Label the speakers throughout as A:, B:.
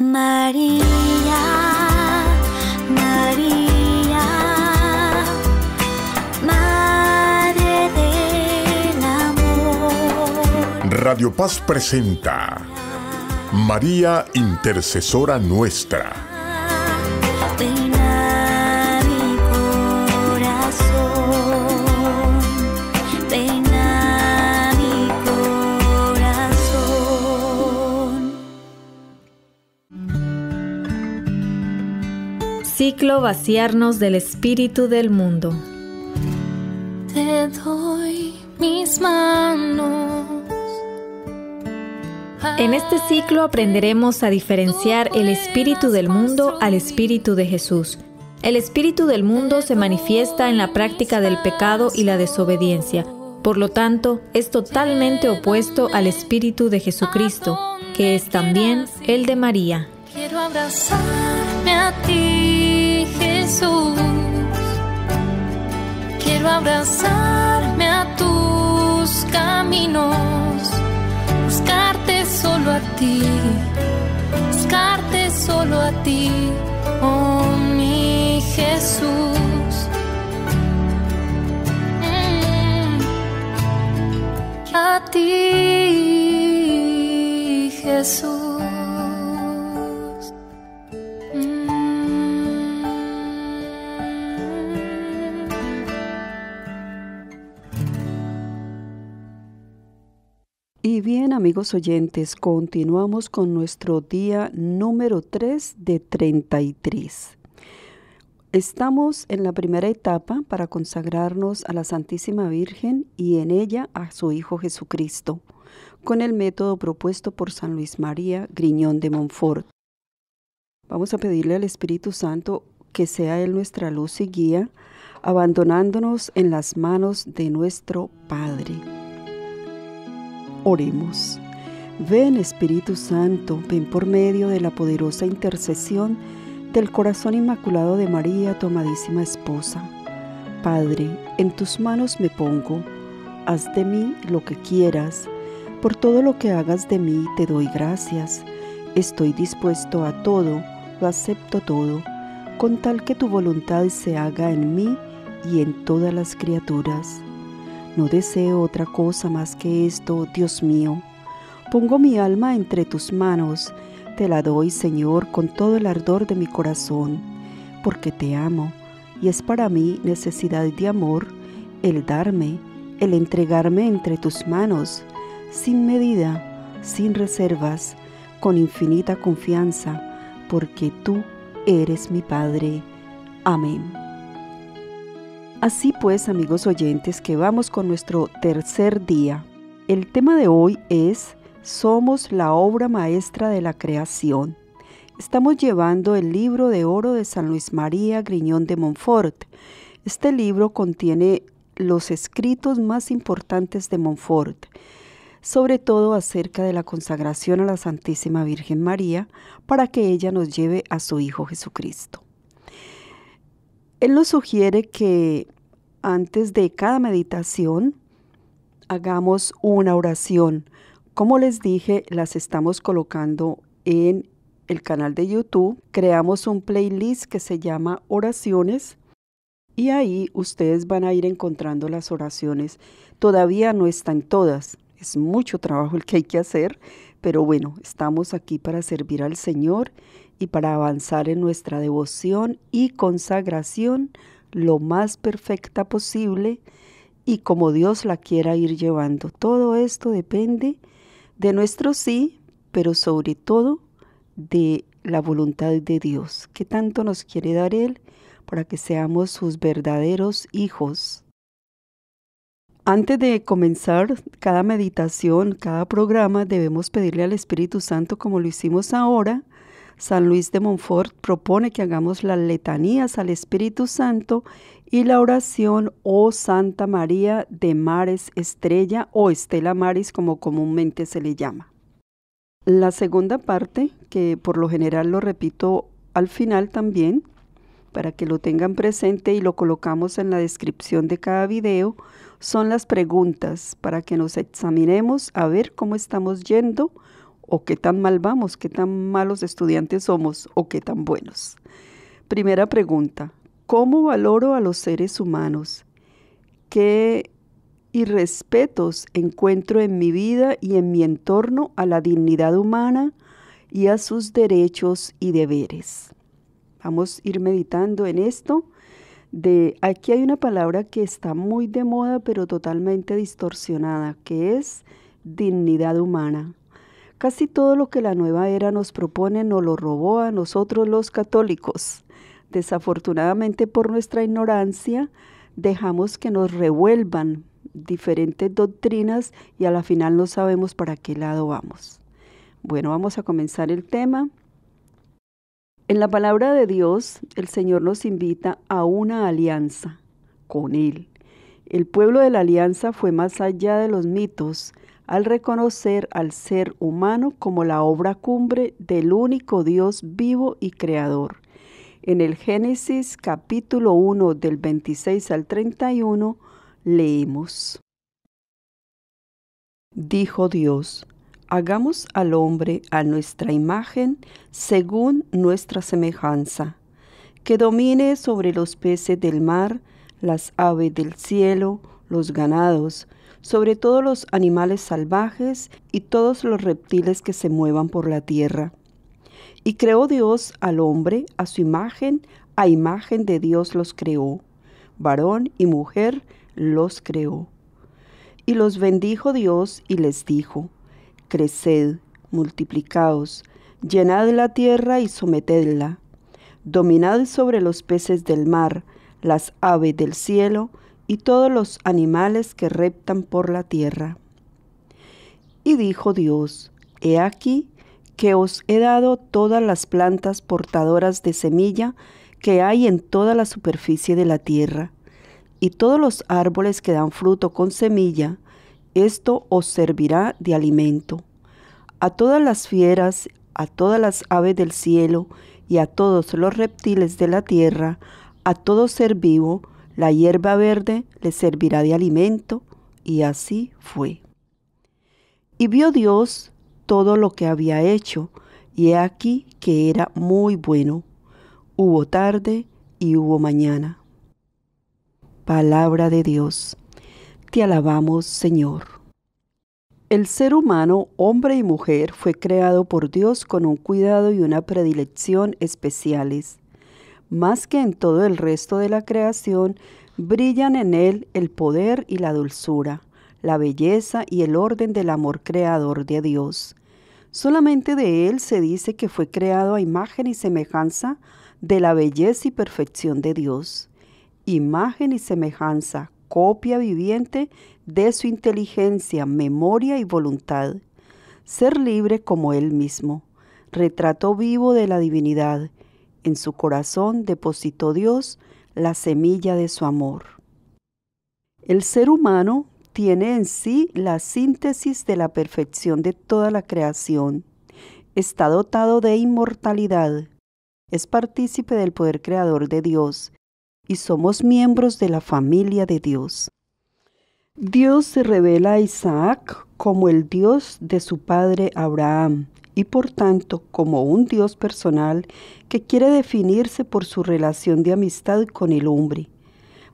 A: María, María, Madre del Amor. Radio Paz presenta María Intercesora Nuestra vaciarnos del espíritu del mundo. En este ciclo aprenderemos a diferenciar el espíritu del mundo al espíritu de Jesús. El espíritu del mundo se manifiesta en la práctica del pecado y la desobediencia. Por lo tanto, es totalmente opuesto al espíritu de Jesucristo, que es también el de María. Quiero abrazarme a ti. Jesús. Quiero abrazarme a tus caminos, buscarte solo a ti, buscarte solo a ti, oh mi Jesús. Mm. a ti, Jesús. amigos oyentes, continuamos con nuestro día número 3 de 33. Estamos en la primera etapa para consagrarnos a la Santísima Virgen y en ella a su Hijo Jesucristo, con el método propuesto por San Luis María Griñón de Montfort. Vamos a pedirle al Espíritu Santo que sea Él nuestra luz y guía, abandonándonos en las manos de nuestro Padre. Oremos. Ven Espíritu Santo, ven por medio de la poderosa intercesión del corazón inmaculado de María, tu amadísima esposa. Padre, en tus manos me pongo, haz de mí lo que quieras, por todo lo que hagas de mí te doy gracias, estoy dispuesto a todo, lo acepto todo, con tal que tu voluntad se haga en mí y en todas las criaturas. No deseo otra cosa más que esto, Dios mío. Pongo mi alma entre tus manos, te la doy, Señor, con todo el ardor de mi corazón, porque te amo, y es para mí necesidad de amor el darme, el entregarme entre tus manos, sin medida, sin reservas, con infinita confianza, porque tú eres mi Padre. Amén. Así pues, amigos oyentes, que vamos con nuestro tercer día. El tema de hoy es Somos la obra maestra de la creación. Estamos llevando el libro de oro de San Luis María Griñón de Montfort. Este libro contiene los escritos más importantes de Montfort, sobre todo acerca de la consagración a la Santísima Virgen María, para que ella nos lleve a su Hijo Jesucristo. Él nos sugiere que antes de cada meditación hagamos una oración. Como les dije, las estamos colocando en el canal de YouTube. Creamos un playlist que se llama Oraciones y ahí ustedes van a ir encontrando las oraciones. Todavía no están todas. Es mucho trabajo el que hay que hacer, pero bueno, estamos aquí para servir al Señor y para avanzar en nuestra devoción y consagración lo más perfecta posible y como Dios la quiera ir llevando. Todo esto depende de nuestro sí, pero sobre todo de la voluntad de Dios, que tanto nos quiere dar Él para que seamos sus verdaderos hijos. Antes de comenzar cada meditación, cada programa, debemos pedirle al Espíritu Santo, como lo hicimos ahora, San Luis de Montfort propone que hagamos las letanías al Espíritu Santo y la oración Oh Santa María de Mares Estrella o Estela Maris como comúnmente se le llama. La segunda parte, que por lo general lo repito al final también, para que lo tengan presente y lo colocamos en la descripción de cada video, son las preguntas para que nos examinemos a ver cómo estamos yendo o qué tan mal vamos, qué tan malos estudiantes somos o qué tan buenos. Primera pregunta, ¿cómo valoro a los seres humanos? ¿Qué irrespetos encuentro en mi vida y en mi entorno a la dignidad humana y a sus derechos y deberes? Vamos a ir meditando en esto. De, aquí hay una palabra que está muy de moda pero totalmente distorsionada, que es dignidad humana Casi todo lo que la nueva era nos propone nos lo robó a nosotros los católicos. Desafortunadamente por nuestra ignorancia dejamos que nos revuelvan diferentes doctrinas y a la final no sabemos para qué lado vamos. Bueno, vamos a comenzar el tema. En la palabra de Dios, el Señor nos invita a una alianza con Él. El pueblo de la alianza fue más allá de los mitos, al reconocer al ser humano como la obra cumbre del único Dios vivo y creador. En el Génesis capítulo 1 del 26 al 31 leemos. Dijo Dios, hagamos al hombre a nuestra imagen según nuestra semejanza, que domine sobre los peces del mar, las aves del cielo, los ganados, sobre todos los animales salvajes y todos los reptiles que se muevan por la tierra. Y creó Dios al hombre a su imagen, a imagen de Dios los creó. Varón y mujer los creó. Y los bendijo Dios y les dijo, Creced, multiplicaos, llenad la tierra y sometedla, dominad sobre los peces del mar, las aves del cielo, y todos los animales que reptan por la tierra. Y dijo Dios, He aquí que os he dado todas las plantas portadoras de semilla que hay en toda la superficie de la tierra, y todos los árboles que dan fruto con semilla, esto os servirá de alimento. A todas las fieras, a todas las aves del cielo, y a todos los reptiles de la tierra, a todo ser vivo, la hierba verde le servirá de alimento, y así fue. Y vio Dios todo lo que había hecho, y he aquí que era muy bueno. Hubo tarde y hubo mañana. Palabra de Dios. Te alabamos, Señor. El ser humano, hombre y mujer, fue creado por Dios con un cuidado y una predilección especiales más que en todo el resto de la creación, brillan en él el poder y la dulzura, la belleza y el orden del amor creador de Dios. Solamente de él se dice que fue creado a imagen y semejanza de la belleza y perfección de Dios. Imagen y semejanza, copia viviente de su inteligencia, memoria y voluntad. Ser libre como él mismo. Retrato vivo de la divinidad en su corazón depositó Dios la semilla de su amor. El ser humano tiene en sí la síntesis de la perfección de toda la creación. Está dotado de inmortalidad, es partícipe del poder creador de Dios y somos miembros de la familia de Dios. Dios se revela a Isaac como el Dios de su padre Abraham, y por tanto como un Dios personal que quiere definirse por su relación de amistad con el hombre.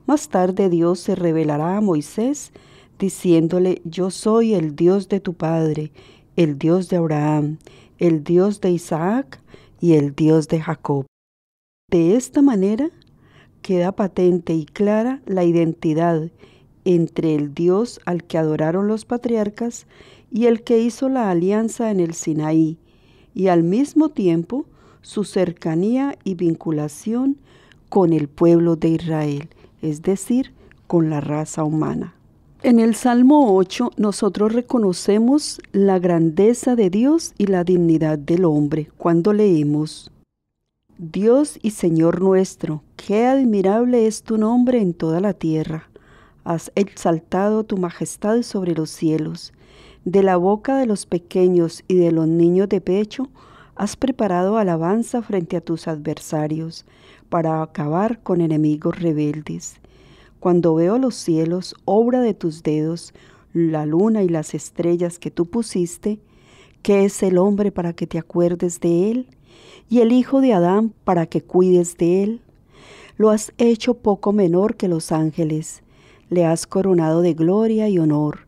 A: Más tarde Dios se revelará a Moisés diciéndole, yo soy el Dios de tu Padre, el Dios de Abraham, el Dios de Isaac y el Dios de Jacob. De esta manera queda patente y clara la identidad entre el Dios al que adoraron los patriarcas y el que hizo la alianza en el Sinaí, y al mismo tiempo su cercanía y vinculación con el pueblo de Israel, es decir, con la raza humana. En el Salmo 8 nosotros reconocemos la grandeza de Dios y la dignidad del hombre cuando leemos, Dios y Señor nuestro, qué admirable es tu nombre en toda la tierra. Has exaltado tu majestad sobre los cielos. De la boca de los pequeños y de los niños de pecho has preparado alabanza frente a tus adversarios para acabar con enemigos rebeldes. Cuando veo los cielos, obra de tus dedos, la luna y las estrellas que tú pusiste, ¿qué es el hombre para que te acuerdes de él? ¿Y el hijo de Adán para que cuides de él? Lo has hecho poco menor que los ángeles, le has coronado de gloria y honor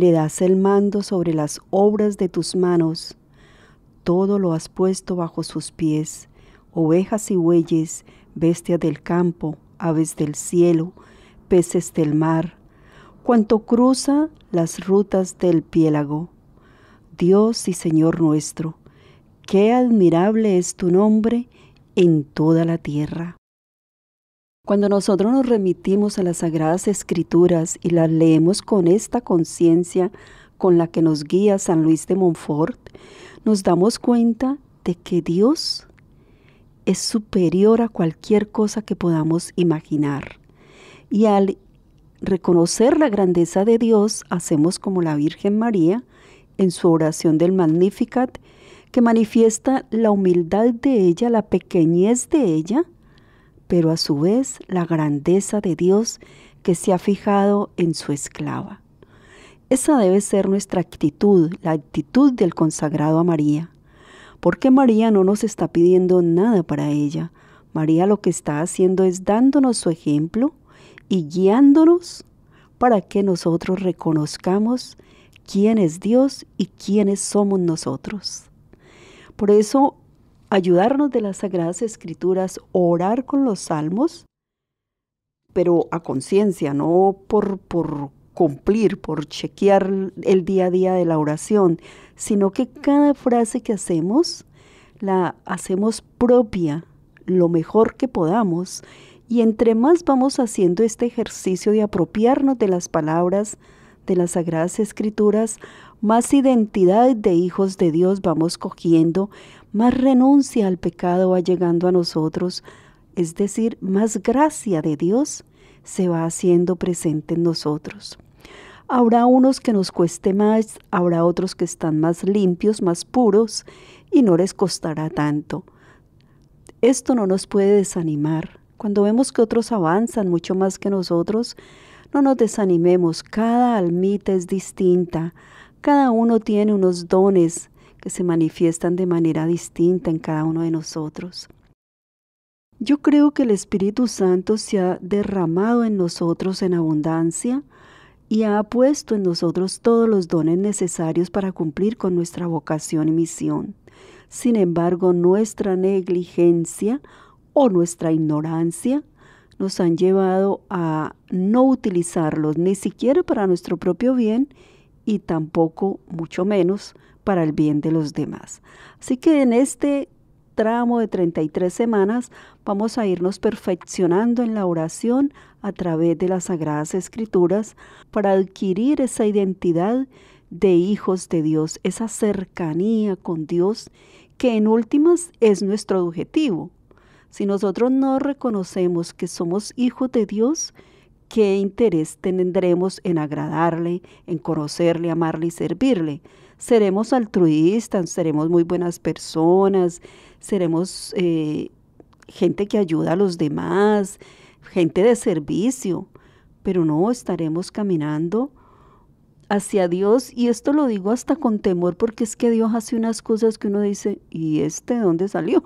A: le das el mando sobre las obras de tus manos. Todo lo has puesto bajo sus pies, ovejas y bueyes, bestias del campo, aves del cielo, peces del mar, cuanto cruza las rutas del piélago. Dios y Señor nuestro, qué admirable es tu nombre en toda la tierra. Cuando nosotros nos remitimos a las Sagradas Escrituras y las leemos con esta conciencia con la que nos guía San Luis de Montfort, nos damos cuenta de que Dios es superior a cualquier cosa que podamos imaginar. Y al reconocer la grandeza de Dios, hacemos como la Virgen María en su oración del Magnificat, que manifiesta la humildad de ella, la pequeñez de ella, pero a su vez la grandeza de Dios que se ha fijado en su esclava. Esa debe ser nuestra actitud, la actitud del consagrado a María, porque María no nos está pidiendo nada para ella. María lo que está haciendo es dándonos su ejemplo y guiándonos para que nosotros reconozcamos quién es Dios y quiénes somos nosotros. Por eso ayudarnos de las Sagradas Escrituras, orar con los salmos, pero a conciencia, no por, cumplir, por chequear el día a día de la oración, sino que cada frase que hacemos la hacemos propia lo mejor que podamos y entre más vamos haciendo este ejercicio de apropiarnos de las palabras de las Sagradas Escrituras, más identidad de hijos de Dios vamos cogiendo, más renuncia al pecado va llegando a nosotros, es decir, más gracia de Dios se va haciendo presente en nosotros. Habrá unos que nos cueste más, habrá otros que están más limpios, más puros, y no les costará tanto. Esto no nos puede desanimar. Cuando vemos que otros avanzan mucho más que nosotros, no nos desanimemos. Cada almita es distinta. Cada uno tiene unos dones, que se manifiestan de manera distinta en cada uno de nosotros. Yo creo que el Espíritu Santo se ha derramado en nosotros en abundancia y ha puesto en nosotros todos los dones necesarios para cumplir con nuestra vocación y misión. Sin embargo, nuestra negligencia o nuestra ignorancia nos han llevado a no utilizarlos ni siquiera para nuestro propio bien y tampoco, mucho menos, para el bien de los demás. Así que en este tramo de 33 semanas vamos a irnos perfeccionando en la oración a través de las Sagradas Escrituras para adquirir esa identidad de hijos de Dios, esa cercanía con Dios que en últimas es nuestro objetivo. Si nosotros no reconocemos que somos hijos de Dios, ¿qué interés tendremos en agradarle, en conocerle, amarle y servirle? seremos altruistas, seremos muy buenas personas, seremos eh, gente que ayuda a los demás, gente de servicio, pero no estaremos caminando hacia Dios y esto lo digo hasta con temor porque es que Dios hace unas cosas que uno dice, ¿y este dónde salió?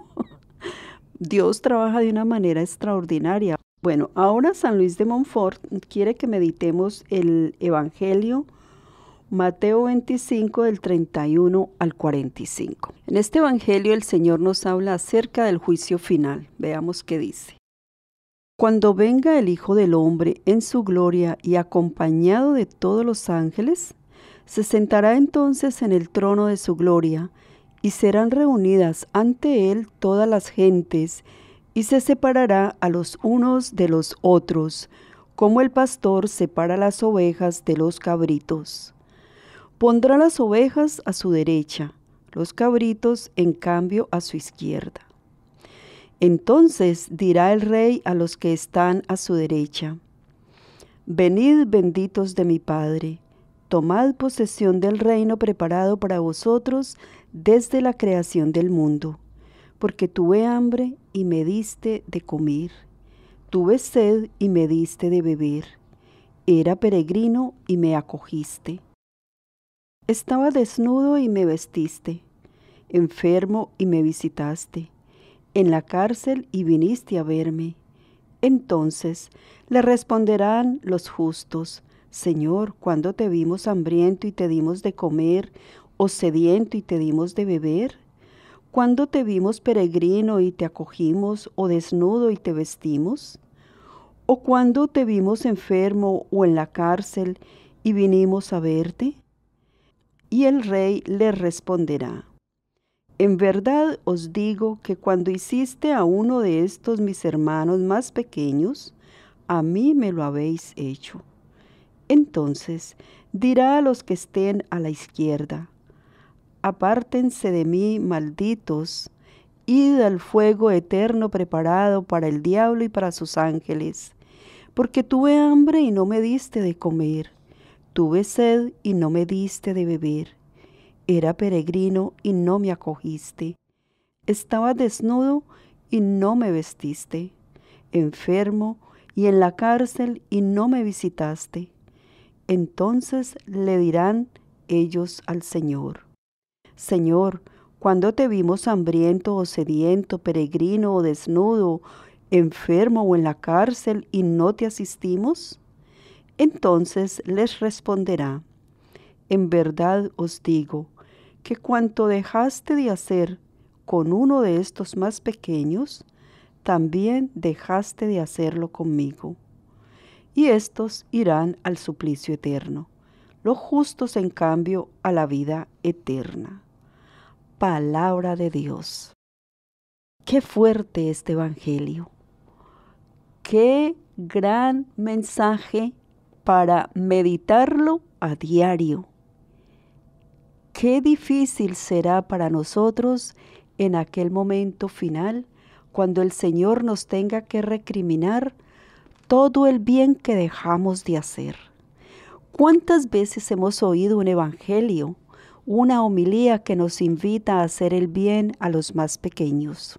A: Dios trabaja de una manera extraordinaria. Bueno, ahora San Luis de Montfort quiere que meditemos el Evangelio Mateo 25 del 31 al 45. En este Evangelio el Señor nos habla acerca del juicio final. Veamos qué dice. Cuando venga el Hijo del Hombre en su gloria y acompañado de todos los ángeles, se sentará entonces en el trono de su gloria, y serán reunidas ante él todas las gentes, y se separará a los unos de los otros, como el pastor separa las ovejas de los cabritos. Pondrá las ovejas a su derecha, los cabritos en cambio a su izquierda. Entonces dirá el rey a los que están a su derecha, Venid benditos de mi Padre, tomad posesión del reino preparado para vosotros desde la creación del mundo, porque tuve hambre y me diste de comer, tuve sed y me diste de beber, era peregrino y me acogiste estaba desnudo y me vestiste, enfermo y me visitaste, en la cárcel y viniste a verme. Entonces le responderán los justos, Señor, cuando te vimos hambriento y te dimos de comer, o sediento y te dimos de beber? ¿Cuándo te vimos peregrino y te acogimos, o desnudo y te vestimos? ¿O cuando te vimos enfermo o en la cárcel y vinimos a verte? Y el rey le responderá, En verdad os digo que cuando hiciste a uno de estos mis hermanos más pequeños, a mí me lo habéis hecho. Entonces dirá a los que estén a la izquierda, Apártense de mí, malditos, id al fuego eterno preparado para el diablo y para sus ángeles, porque tuve hambre y no me diste de comer Tuve sed y no me diste de beber. Era peregrino y no me acogiste. Estaba desnudo y no me vestiste. Enfermo y en la cárcel y no me visitaste. Entonces le dirán ellos al Señor, Señor, cuando te vimos hambriento o sediento, peregrino o desnudo, enfermo o en la cárcel y no te asistimos? Entonces les responderá, en verdad os digo, que cuanto dejaste de hacer con uno de estos más pequeños, también dejaste de hacerlo conmigo. Y estos irán al suplicio eterno, los justos en cambio a la vida eterna. Palabra de Dios. Qué fuerte este Evangelio. Qué gran mensaje para meditarlo a diario. Qué difícil será para nosotros en aquel momento final cuando el Señor nos tenga que recriminar todo el bien que dejamos de hacer. ¿Cuántas veces hemos oído un evangelio, una homilía que nos invita a hacer el bien a los más pequeños?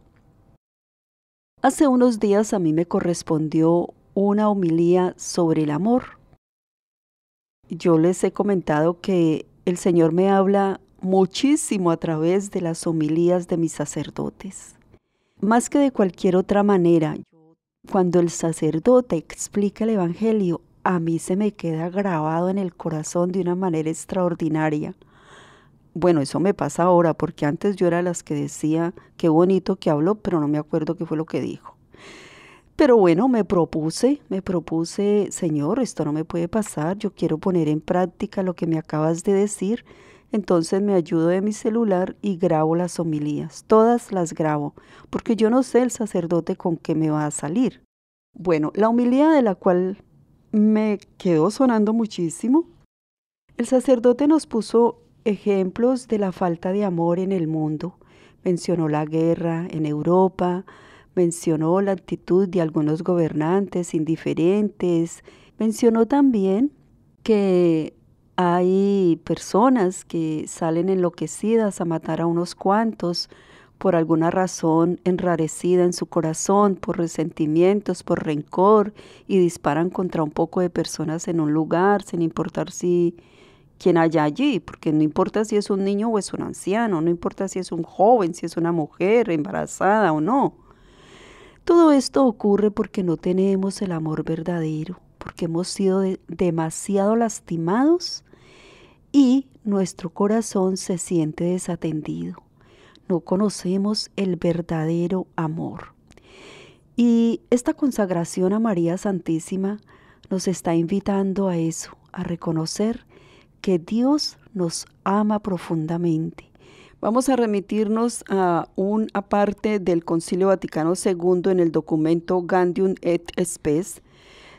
A: Hace unos días a mí me correspondió una homilía sobre el amor yo les he comentado que el Señor me habla muchísimo a través de las homilías de mis sacerdotes. Más que de cualquier otra manera, cuando el sacerdote explica el Evangelio, a mí se me queda grabado en el corazón de una manera extraordinaria. Bueno, eso me pasa ahora, porque antes yo era las que decía, qué bonito que habló, pero no me acuerdo qué fue lo que dijo. Pero bueno, me propuse, me propuse, Señor, esto no me puede pasar, yo quiero poner en práctica lo que me acabas de decir. Entonces me ayudo de mi celular y grabo las homilías, todas las grabo, porque yo no sé el sacerdote con qué me va a salir. Bueno, la homilía de la cual me quedó sonando muchísimo, el sacerdote nos puso ejemplos de la falta de amor en el mundo. Mencionó la guerra en Europa, mencionó la actitud de algunos gobernantes indiferentes, mencionó también que hay personas que salen enloquecidas a matar a unos cuantos por alguna razón enrarecida en su corazón, por resentimientos, por rencor, y disparan contra un poco de personas en un lugar, sin importar si quien haya allí, porque no importa si es un niño o es un anciano, no importa si es un joven, si es una mujer embarazada o no. Todo esto ocurre porque no tenemos el amor verdadero, porque hemos sido demasiado lastimados y nuestro corazón se siente desatendido. No conocemos el verdadero amor. Y esta consagración a María Santísima nos está invitando a eso, a reconocer que Dios nos ama profundamente Vamos a remitirnos a un aparte del Concilio Vaticano II en el documento Gandium et Spes,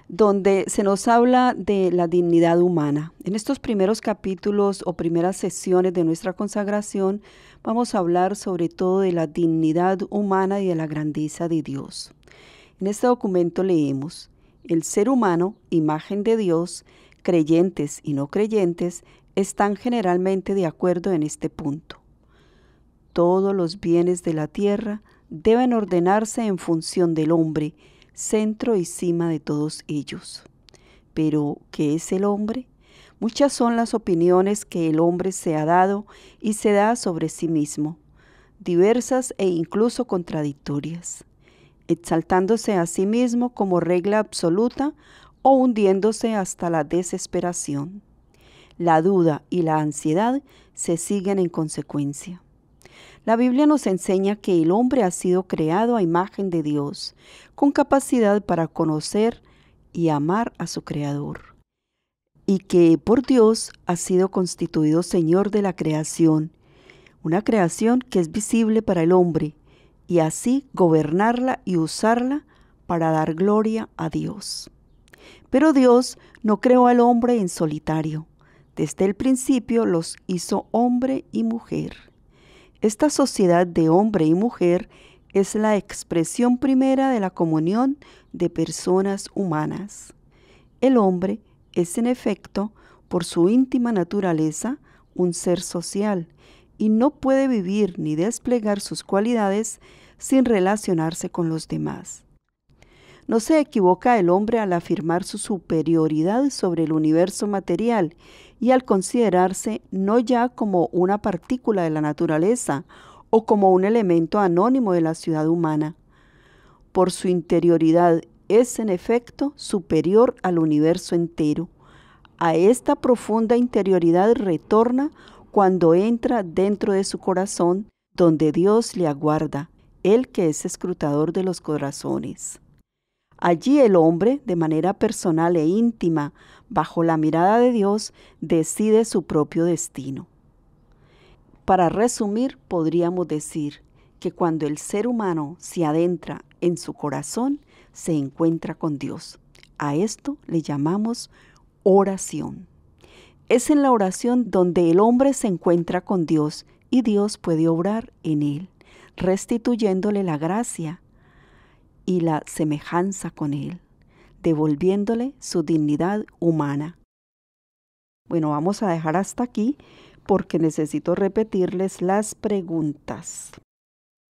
A: donde se nos habla de la dignidad humana. En estos primeros capítulos o primeras sesiones de nuestra consagración vamos a hablar sobre todo de la dignidad humana y de la grandeza de Dios. En este documento leemos, el ser humano, imagen de Dios, creyentes y no creyentes, están generalmente de acuerdo en este punto. Todos los bienes de la tierra deben ordenarse en función del hombre, centro y cima de todos ellos. Pero, ¿qué es el hombre? Muchas son las opiniones que el hombre se ha dado y se da sobre sí mismo, diversas e incluso contradictorias, exaltándose a sí mismo como regla absoluta o hundiéndose hasta la desesperación. La duda y la ansiedad se siguen en consecuencia. La Biblia nos enseña que el hombre ha sido creado a imagen de Dios, con capacidad para conocer y amar a su Creador, y que por Dios ha sido constituido Señor de la creación, una creación que es visible para el hombre, y así gobernarla y usarla para dar gloria a Dios. Pero Dios no creó al hombre en solitario. Desde el principio los hizo hombre y mujer. Esta sociedad de hombre y mujer es la expresión primera de la comunión de personas humanas. El hombre es en efecto, por su íntima naturaleza, un ser social y no puede vivir ni desplegar sus cualidades sin relacionarse con los demás. No se equivoca el hombre al afirmar su superioridad sobre el universo material y al considerarse no ya como una partícula de la naturaleza o como un elemento anónimo de la ciudad humana. Por su interioridad es en efecto superior al universo entero. A esta profunda interioridad retorna cuando entra dentro de su corazón, donde Dios le aguarda, el que es escrutador de los corazones. Allí el hombre, de manera personal e íntima, bajo la mirada de Dios, decide su propio destino. Para resumir, podríamos decir que cuando el ser humano se adentra en su corazón, se encuentra con Dios. A esto le llamamos oración. Es en la oración donde el hombre se encuentra con Dios y Dios puede obrar en él, restituyéndole la gracia y la semejanza con él devolviéndole su dignidad humana. Bueno, vamos a dejar hasta aquí porque necesito repetirles las preguntas.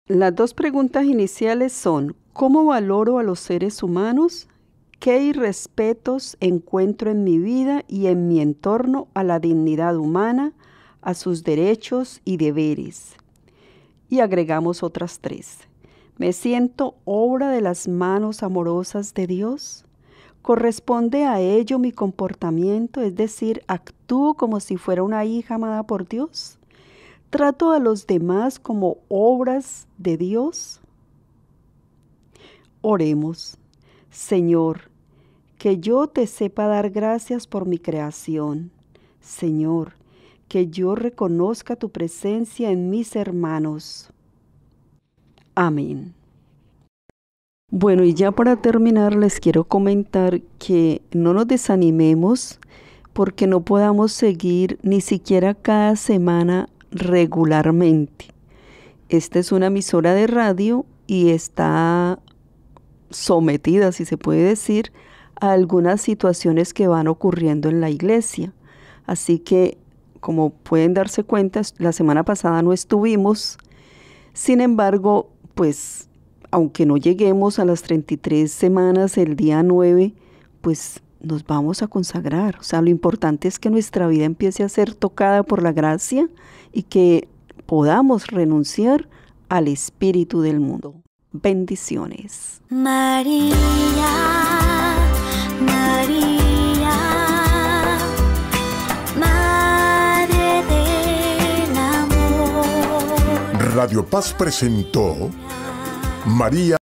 A: Las dos preguntas iniciales son, ¿cómo valoro a los seres humanos? ¿Qué irrespetos encuentro en mi vida y en mi entorno a la dignidad humana, a sus derechos y deberes? Y agregamos otras tres. ¿Me siento obra de las manos amorosas de Dios? ¿Corresponde a ello mi comportamiento? Es decir, ¿actúo como si fuera una hija amada por Dios? ¿Trato a los demás como obras de Dios? Oremos. Señor, que yo te sepa dar gracias por mi creación. Señor, que yo reconozca tu presencia en mis hermanos. Amén. Bueno, y ya para terminar les quiero comentar que no nos desanimemos porque no podamos seguir ni siquiera cada semana regularmente. Esta es una emisora de radio y está sometida, si se puede decir, a algunas situaciones que van ocurriendo en la iglesia. Así que, como pueden darse cuenta, la semana pasada no estuvimos. Sin embargo, pues aunque no lleguemos a las 33 semanas el día 9, pues nos vamos a consagrar. O sea, lo importante es que nuestra vida empiece a ser tocada por la gracia y que podamos renunciar al espíritu del mundo. Bendiciones. María, María. Madre del amor. Radio Paz presentó María